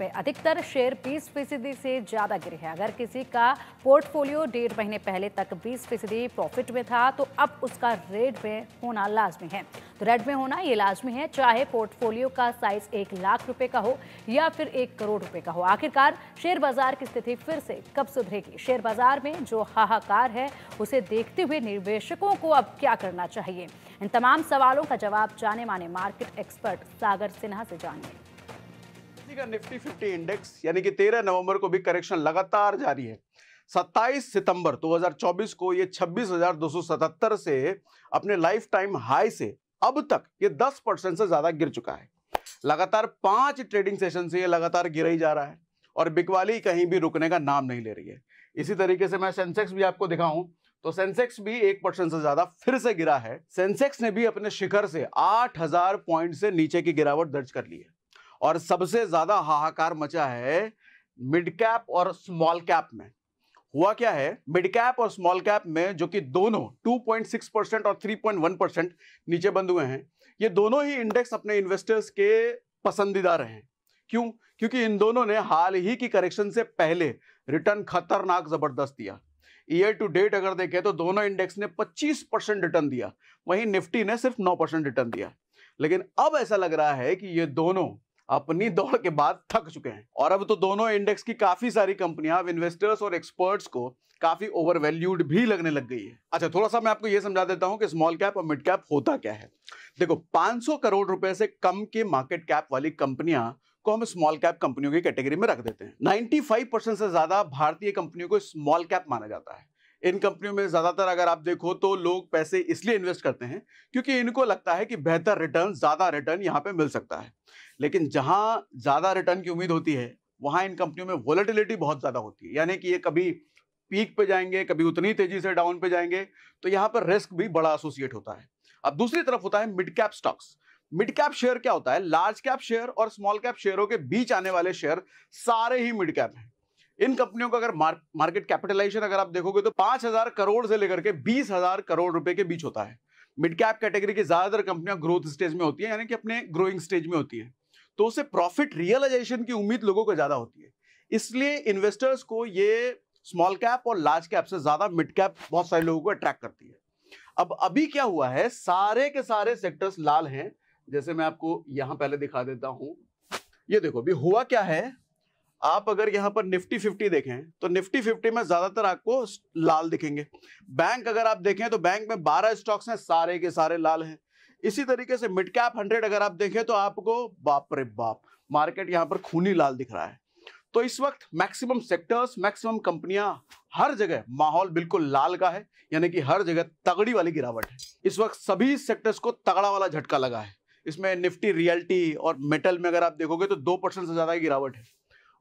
में अधिकतर शेयर 20 फीसदी से ज़्यादा गिरे हैं अगर किसी का पोर्टफोलियो डेढ़ महीने पहले तक 20 फीसदी प्रॉफिट में था तो अब उसका रेड में होना लाजमी है तो रेड में होना ये लाजमी है चाहे पोर्टफोलियो का साइज एक लाख रुपए का हो या फिर एक करोड़ रुपए का हो आखिरकार शेयर बाजार की स्थिति फिर से कब सुधरेगी शेयर बाजार में जो हाहाकार है उसे देखते हुए निवेशकों को अब क्या करना चाहिए इन तमाम सवालों का जवाब जाने माने मार्केट एक्सपर्ट सागर सिन्हा से जानिए का निफ्टी 50 इंडेक्स यानी कि 13 नवंबर को भी करेक्शन लगातार जारी है 27 सितंबर 2024 को ये 26,277 से अपने लाइफ टाइम हाई से अब तक ये 10 परसेंट से ज़्यादा गिर चुका है लगातार पांच ट्रेडिंग सेशन से ये लगातार गिरा ही जा रहा है और बिकवाली कहीं भी रुकने का नाम नहीं ले रही है इसी तरीके से मैं सेंसेक्स भी आपको दिखाऊं तो सेंसेक्स भी एक परसेंट से ज्यादा फिर से गिरा है सेंसेक्स ने भी अपने शिखर से 8000 पॉइंट से नीचे की गिरावट दर्ज कर ली है और सबसे ज़्यादा हाहाकार मचा है मिड कैप और स्मॉल कैप में हुआ क्या है मिड कैप और स्मॉल कैप में जो कि दोनों 2.6 परसेंट और 3.1 परसेंट नीचे बंद हुए हैं ये दोनों ही इंडेक्स अपने इन्वेस्टर्स के पसंदीदा रहे क्यों क्योंकि इन दोनों ने हाल ही की करेक्शन से पहले रिटर्न खतरनाक जबरदस्त दिया ईयर टू डेट अगर देखें तो दोनों इंडेक्स ने 25 परसेंट रिटर्न दिया वहीं निफ्टी ने सिर्फ 9 परसेंट रिटर्न दिया लेकिन अब ऐसा लग रहा है कि ये दोनों अपनी दौड़ के बाद थक चुके हैं और अब तो दोनों इंडेक्स की काफी सारी कंपनियां अब इन्वेस्टर्स और एक्सपर्ट्स को काफी ओवरवैल्यूड भी लगने लग गई है अच्छा थोड़ा सा मैं आपको यह समझा देता हूं कि स्मॉल कैप और मिड कैप होता क्या है देखो 500 करोड़ रुपए से कम के मार्केट कैप वाली कंपनियां को हम स्मॉल कैप कंपनियों की कैटेगरी में रख देते हैं 95 परसेंट से ज्यादा भारतीय कंपनियों को स्मॉल कैप माना जाता है इन कंपनियों में ज़्यादातर अगर आप देखो तो लोग पैसे इसलिए इन्वेस्ट करते हैं क्योंकि इनको लगता है कि बेहतर रिटर्न ज़्यादा रिटर्न यहाँ पे मिल सकता है लेकिन जहां ज़्यादा रिटर्न की उम्मीद होती है वहां इन कंपनियों में वॉलेटिलिटी बहुत ज़्यादा होती है यानी कि ये कभी पीक पे जाएंगे कभी उतनी तेज़ी से डाउन पे जाएंगे तो यहाँ पर रिस्क भी बड़ा एसोसिएट होता है अब दूसरी तरफ होता है mid cap stocks mid cap share क्या होता है लार्ज कैप शेयर और स्मॉल कैप शेयरों के बीच आने वाले शेयर सारे ही मिड कैप हैं इन कंपनियों का अगर मार्केट कैपिटलाइजेशन अगर आप देखोगे तो पांच हजार करोड़ से लेकर के बीस हजार करोड़ रुपए के बीच होता है मिड कैप कैटेगरी की ज्यादातर कंपनियां ग्रोथ स्टेज में होती है यानी कि अपने ग्रोइंग स्टेज में होती है तो उससे प्रॉफिट रियलाइजेशन की उम्मीद लोगों को ज्यादा होती है इसलिए इन्वेस्टर्स को ये स्मॉल कैप और लार्ज कैप से ज्यादा मिड कैप बहुत सारे लोगों को अट्रैक्ट करती है अब अभी क्या हुआ है सारे के सारे सेक्टर्स लाल हैं जैसे मैं आपको यहां पहले दिखा देता हूं ये देखो अभी हुआ क्या है आप अगर यहाँ पर निफ्टी फिफ्टी देखें तो निफ्टी फिफ्टी में ज्यादातर आपको लाल दिखेंगे बैंक अगर आप देखें तो बैंक में बारह स्टॉक्स हैं सारे के सारे लाल हैं इसी तरीके से मिड कैप हंड्रेड अगर आप देखें तो आपको बाप रे बाप मार्केट यहाँ पर खूनी लाल दिख रहा है तो इस वक्त मैक्सिमम सेक्टर्स मैक्सिमम कंपनियां हर जगह माहौल बिल्कुल लाल का है यानी कि हर जगह तगड़ी वाली गिरावट है इस वक्त सभी सेक्टर्स को तगड़ा वाला झटका लगा है इसमें निफ्टी रियल्टी और मेटल में अगर आप देखोगे तो दो परसेंट से ज़्यादा गिरावट है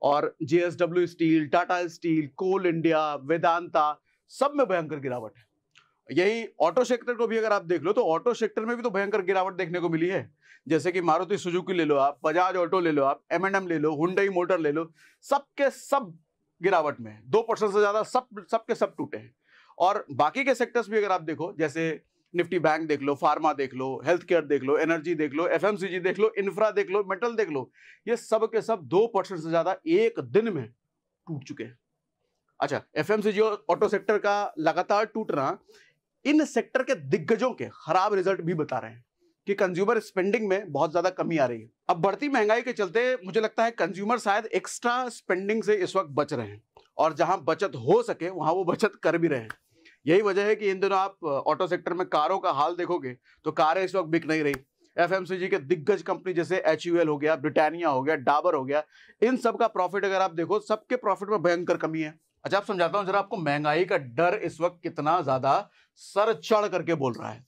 और JSW steel Tata steel coal India Vedanta सब में भयंकर गिरावट है यही ऑटो सेक्टर को भी अगर आप देख लो तो ऑटो सेक्टर में भी तो भयंकर गिरावट देखने को मिली है जैसे कि मारुति सुजुकी ले लो आप बजाज ऑटो ले लो आप एम एंड एम ले लो हुडई मोटर ले लो सबके सब गिरावट में दो परसेंट से ज़्यादा सब सबके सब टूटे हैं और बाकी के सेक्टर्स भी अगर आप देखो जैसे निफ्टी बैंक देख लो फार्मा देख लो हेल्थ केयर देख लो एनर्जी देख लो एफ देख लो इंफ्रा देख लो मेटल देख लो ये सब के सब दो परसेंट से ज़्यादा एक दिन में टूट चुके हैं अच्छा एफ ऑटो सेक्टर का लगातार रहा इन सेक्टर के दिग्गजों के खराब रिजल्ट भी बता रहे हैं कि कंज्यूमर स्पेंडिंग में बहुत ज़्यादा कमी आ रही है अब बढ़ती महंगाई के चलते मुझे लगता है कंज्यूमर शायद एक्स्ट्रा स्पेंडिंग से इस वक्त बच रहे हैं और जहां बचत हो सके वहां वो बचत कर भी रहे हैं यही वजह है कि इन दिनों आप ऑटो सेक्टर में कारों का हाल देखोगे तो कारें इस वक्त बिक नहीं रही एफ के दिग्गज कंपनी जैसे एच हो गया ब्रिटानिया हो गया डाबर हो गया इन सब का प्रॉफिट अगर आप देखो सबके प्रॉफिट में भयंकर कमी है अच्छा आप समझाता हूँ जरा आपको महंगाई का डर इस वक्त कितना ज्यादा सर चढ़ करके बोल रहा है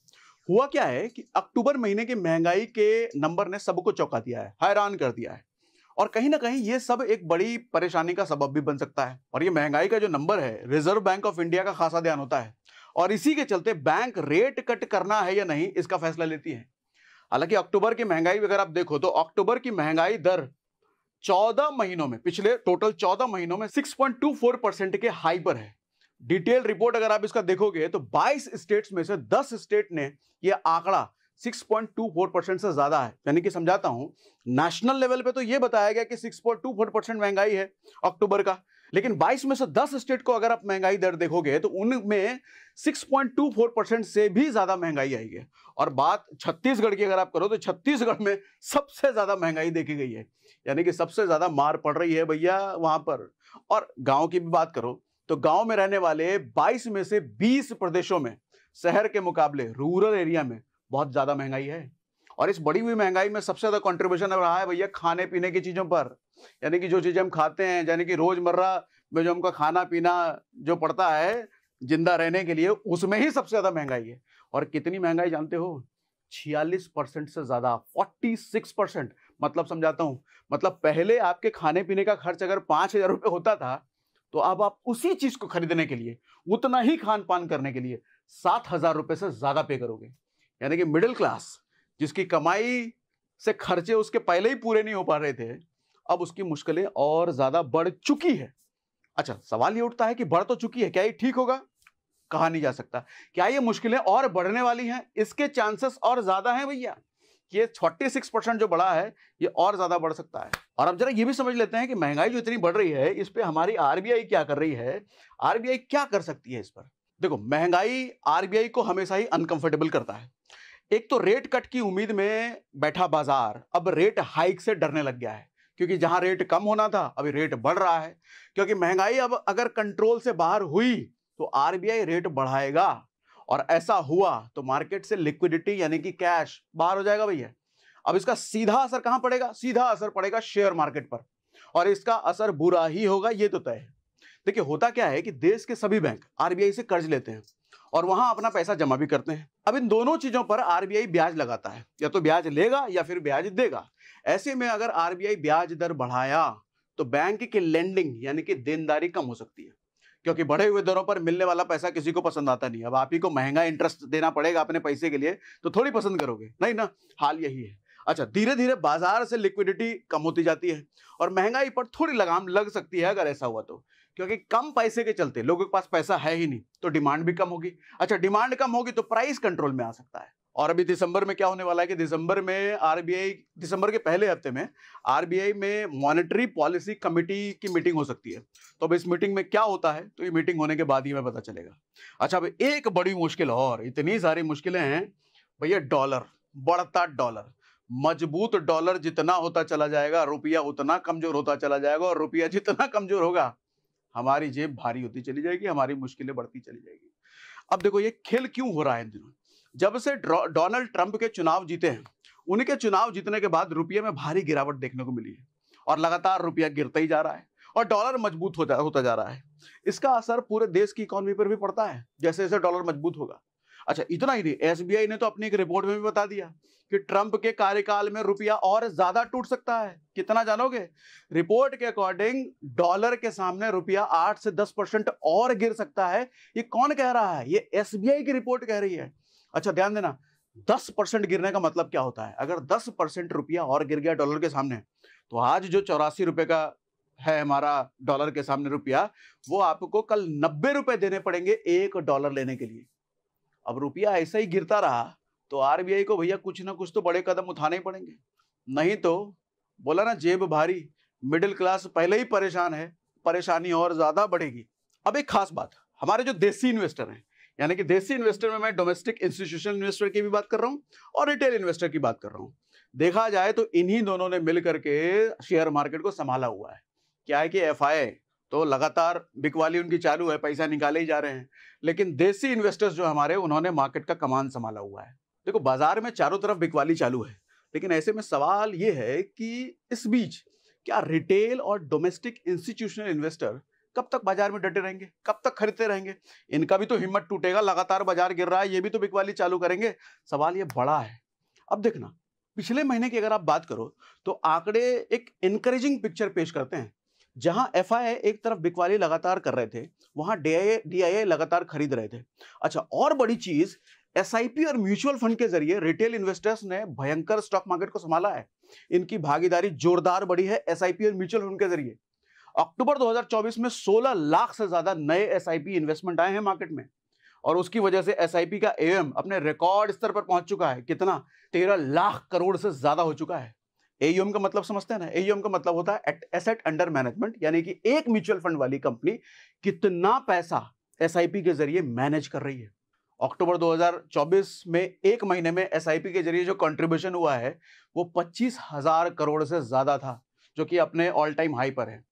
हुआ क्या है कि अक्टूबर महीने के महंगाई के नंबर ने सबको चौंका दिया है हैरान कर दिया है और कहीं ना कहीं ये सब एक बड़ी परेशानी का सबब भी बन सकता है और ये महंगाई का जो नंबर है रिजर्व बैंक ऑफ इंडिया का खासा ध्यान होता है और इसी के चलते बैंक रेट कट करना है या नहीं इसका फैसला लेती है हालांकि अक्टूबर की महंगाई अगर आप देखो तो अक्टूबर की महंगाई दर 14 महीनों में पिछले टोटल 14 महीनों में 6.24 परसेंट के हाई पर है डिटेल रिपोर्ट अगर आप इसका देखोगे तो 22 स्टेट्स में से 10 स्टेट ने यह आंकड़ा 6.24 परसेंट से ज्यादा है यानी कि समझाता हूँ नेशनल लेवल पे तो यह बताया गया कि 6.24 परसेंट महंगाई है अक्टूबर का लेकिन 22 में से 10 स्टेट को अगर आप महंगाई दर देखोगे तो उनमें 6.24 परसेंट से भी ज्यादा महंगाई आई है और बात छत्तीसगढ़ की अगर आप करो तो छत्तीसगढ़ में सबसे ज्यादा महंगाई देखी गई है यानी कि सबसे ज्यादा मार पड़ रही है भैया वहां पर और गाँव की भी बात करो तो गाँव में रहने वाले बाईस में से बीस प्रदेशों में शहर के मुकाबले रूरल एरिया में बहुत ज़्यादा महंगाई है और इस बड़ी हुई महंगाई में सबसे ज़्यादा कॉन्ट्रीब्यूशन रहा है भैया खाने पीने की चीज़ों पर यानी कि जो चीज़ें हम खाते हैं यानी कि रोज़मर्रा में जो हमका खाना पीना जो पड़ता है जिंदा रहने के लिए उसमें ही सबसे ज़्यादा महंगाई है और कितनी महंगाई जानते हो छियालीस परसेंट से ज़्यादा फोर्टी सिक्स परसेंट मतलब समझाता हूँ मतलब पहले आपके खाने पीने का खर्च अगर पांच हज़ार रुपये होता था तो अब आप उसी चीज़ को खरीदने के लिए उतना ही खान पान करने के लिए सात हज़ार रुपये से ज़्यादा पे करोगे यानी कि मिडिल क्लास जिसकी कमाई से खर्चे उसके पहले ही पूरे नहीं हो पा रहे थे अब उसकी मुश्किलें और ज़्यादा बढ़ चुकी है अच्छा सवाल ये उठता है कि बढ़ तो चुकी है क्या ये ठीक होगा कहा नहीं जा सकता क्या ये मुश्किलें और बढ़ने वाली हैं इसके चांसेस और ज़्यादा हैं भैया ये 46 परसेंट जो बढ़ा है ये और ज़्यादा बढ़ सकता है और अब जरा ये भी समझ लेते हैं कि महंगाई जो इतनी बढ़ रही है इस पर हमारी आरबीआई क्या कर रही है आरबीआई क्या कर सकती है इस पर देखो महंगाई आरबीआई को हमेशा ही अनकंफर्टेबल करता है एक तो रेट कट की उम्मीद में बैठा बाजार अब रेट हाइक से डरने लग गया है क्योंकि जहां रेट कम होना था अभी रेट बढ़ रहा है क्योंकि महंगाई अब अगर कंट्रोल से बाहर हुई तो आरबीआई रेट बढ़ाएगा और ऐसा हुआ तो मार्केट से लिक्विडिटी यानी कि कैश बाहर हो जाएगा भैया अब इसका सीधा असर कहां पड़ेगा सीधा असर पड़ेगा शेयर मार्केट पर और इसका असर बुरा ही होगा ये तो तय है देखिए होता क्या है कि देश के सभी बैंक आरबीआई से कर्ज लेते हैं और वहां अपना पैसा जमा भी करते हैं अब इन दोनों चीजों पर आरबीआई ब्याज लगाता है या तो ब्याज लेगा या फिर ब्याज देगा ऐसे में अगर आरबीआई ब्याज दर बढ़ाया तो बैंक की लेंडिंग यानी कि देनदारी कम हो सकती है क्योंकि बढ़े हुए दरों पर मिलने वाला पैसा किसी को पसंद आता नहीं अब आप ही को महंगा इंटरेस्ट देना पड़ेगा अपने पैसे के लिए तो थोड़ी पसंद करोगे नहीं ना हाल यही है अच्छा धीरे धीरे बाजार से लिक्विडिटी कम होती जाती है और महंगाई पर थोड़ी लगाम लग सकती है अगर ऐसा हुआ तो क्योंकि कम पैसे के चलते लोगों के पास पैसा है ही नहीं तो डिमांड भी कम होगी अच्छा डिमांड कम होगी तो प्राइस कंट्रोल में आ सकता है और अभी दिसंबर में क्या होने वाला है कि दिसंबर में आरबीआई दिसंबर के पहले हफ्ते में आरबीआई में मॉनेटरी पॉलिसी कमिटी की मीटिंग हो सकती है तो अब इस मीटिंग में क्या होता है तो ये मीटिंग होने के बाद ही हमें पता चलेगा अच्छा अब एक बड़ी मुश्किल और इतनी सारी मुश्किलें हैं भैया डॉलर बढ़ता डॉलर मजबूत डॉलर जितना होता चला जाएगा रुपया उतना कमजोर होता चला जाएगा और रुपया जितना कमजोर होगा हमारी जेब भारी होती चली जाएगी हमारी मुश्किलें बढ़ती चली जाएगी अब देखो ये खेल क्यों हो रहा है इन दिनों जब से डोनाल्ड ट्रंप के चुनाव जीते हैं उनके चुनाव जीतने के बाद रुपये में भारी गिरावट देखने को मिली है और लगातार रुपया गिरता ही जा रहा है और डॉलर मजबूत हो जा, होता जा रहा है इसका असर पूरे देश की इकोनॉमी पर भी पड़ता है जैसे जैसे डॉलर मजबूत होगा अच्छा इतना ही नहीं एस ने तो अपनी एक रिपोर्ट में भी बता दिया कि ट्रंप के कार्यकाल में रुपया और ज्यादा टूट सकता है कितना जानोगे रिपोर्ट के अकॉर्डिंग डॉलर के सामने रुपया आठ से दस परसेंट और गिर सकता है ये कौन कह रहा है ये एसबीआई की रिपोर्ट कह रही है अच्छा ध्यान देना दस परसेंट गिरने का मतलब क्या होता है अगर दस परसेंट रुपया और गिर गया डॉलर के सामने तो आज जो चौरासी रुपए का है हमारा डॉलर के सामने रुपया वो आपको कल नब्बे रुपए देने पड़ेंगे एक डॉलर लेने के लिए अब रुपया ऐसा ही गिरता रहा तो आरबीआई को भैया कुछ ना कुछ तो बड़े कदम उठाने ही पड़ेंगे नहीं तो बोला ना जेब भारी मिडिल क्लास पहले ही परेशान है परेशानी और ज़्यादा बढ़ेगी अब एक खास बात हमारे जो देसी इन्वेस्टर हैं यानी कि देसी इन्वेस्टर में मैं डोमेस्टिक इंस्टीट्यूशनल इन्वेस्टर की भी बात कर रहा हूँ और रिटेल इन्वेस्टर की बात कर रहा हूँ देखा जाए तो इन्हीं दोनों ने मिल करके शेयर मार्केट को संभाला हुआ है क्या है कि एफ तो लगातार बिकवाली उनकी चालू है पैसा निकाले ही जा रहे हैं लेकिन देसी इन्वेस्टर्स जो हमारे उन्होंने मार्केट का कमान संभाला हुआ है देखो बाजार में चारों तरफ बिकवाली चालू है लेकिन ऐसे में सवाल ये है कि इस बीच क्या रिटेल और डोमेस्टिक इंस्टीट्यूशनल इन्वेस्टर कब तक बाजार में डटे रहेंगे कब तक खरीदते रहेंगे इनका भी तो हिम्मत टूटेगा लगातार बाजार गिर रहा है ये भी तो बिकवाली चालू करेंगे सवाल ये बड़ा है अब देखना पिछले महीने की अगर आप बात करो तो आंकड़े एक इनकरेजिंग पिक्चर पेश करते हैं जहां एफ एक तरफ बिकवाली लगातार कर रहे थे वहां डी लगातार खरीद रहे थे अच्छा और बड़ी चीज एस और म्यूचुअल फंड के जरिए रिटेल इन्वेस्टर्स ने भयंकर स्टॉक मार्केट को संभाला है इनकी भागीदारी जोरदार बढ़ी है एस और म्यूचुअल फंड के जरिए अक्टूबर 2024 में 16 लाख से ज्यादा नए एस इन्वेस्टमेंट आए हैं मार्केट में और उसकी वजह से एस का एएम अपने रिकॉर्ड स्तर पर पहुंच चुका है कितना तेरह लाख करोड़ से ज्यादा हो चुका है एयूएम का मतलब समझते हैं ना एयूएम का मतलब होता है एसेट अंडर मैनेजमेंट यानी कि एक म्यूचुअल फंड वाली कंपनी कितना पैसा एस के जरिए मैनेज कर रही है अक्टूबर 2024 में एक महीने में एस के जरिए जो कंट्रीब्यूशन हुआ है वो पच्चीस हज़ार करोड़ से ज़्यादा था जो कि अपने ऑल टाइम हाई पर है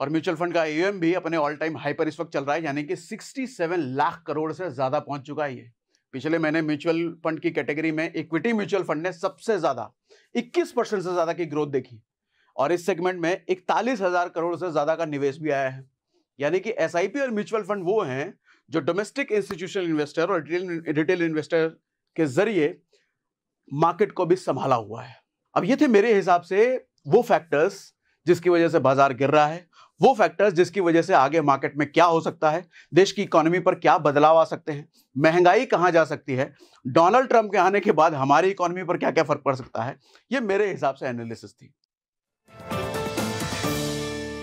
और म्यूचुअल फंड का एम भी अपने ऑल टाइम हाई पर इस वक्त चल रहा है यानी कि 67 लाख करोड़ से ज़्यादा पहुंच चुका है ये पिछले महीने म्यूचुअल फंड की कैटेगरी में इक्विटी म्यूचुअल फंड ने सबसे ज़्यादा 21 परसेंट से ज़्यादा की ग्रोथ देखी और इस सेगमेंट में इकतालीस हज़ार करोड़ से ज़्यादा का निवेश भी आया है यानी कि एस और म्यूचुअल फंड वो हैं जो डोमेस्टिक इंस्टीट्यूशनल इन्वेस्टर और रिटेल इन्वेस्टर के जरिए मार्केट को भी संभाला हुआ है अब ये थे मेरे हिसाब से वो फैक्टर्स जिसकी वजह से बाजार गिर रहा है वो फैक्टर्स जिसकी वजह से आगे मार्केट में क्या हो सकता है देश की इकोनॉमी पर क्या बदलाव आ सकते हैं महंगाई कहाँ जा सकती है डोनाल्ड ट्रंप के आने के बाद हमारी इकोनॉमी पर क्या क्या फर्क पड़ सकता है ये मेरे हिसाब से एनालिसिस थी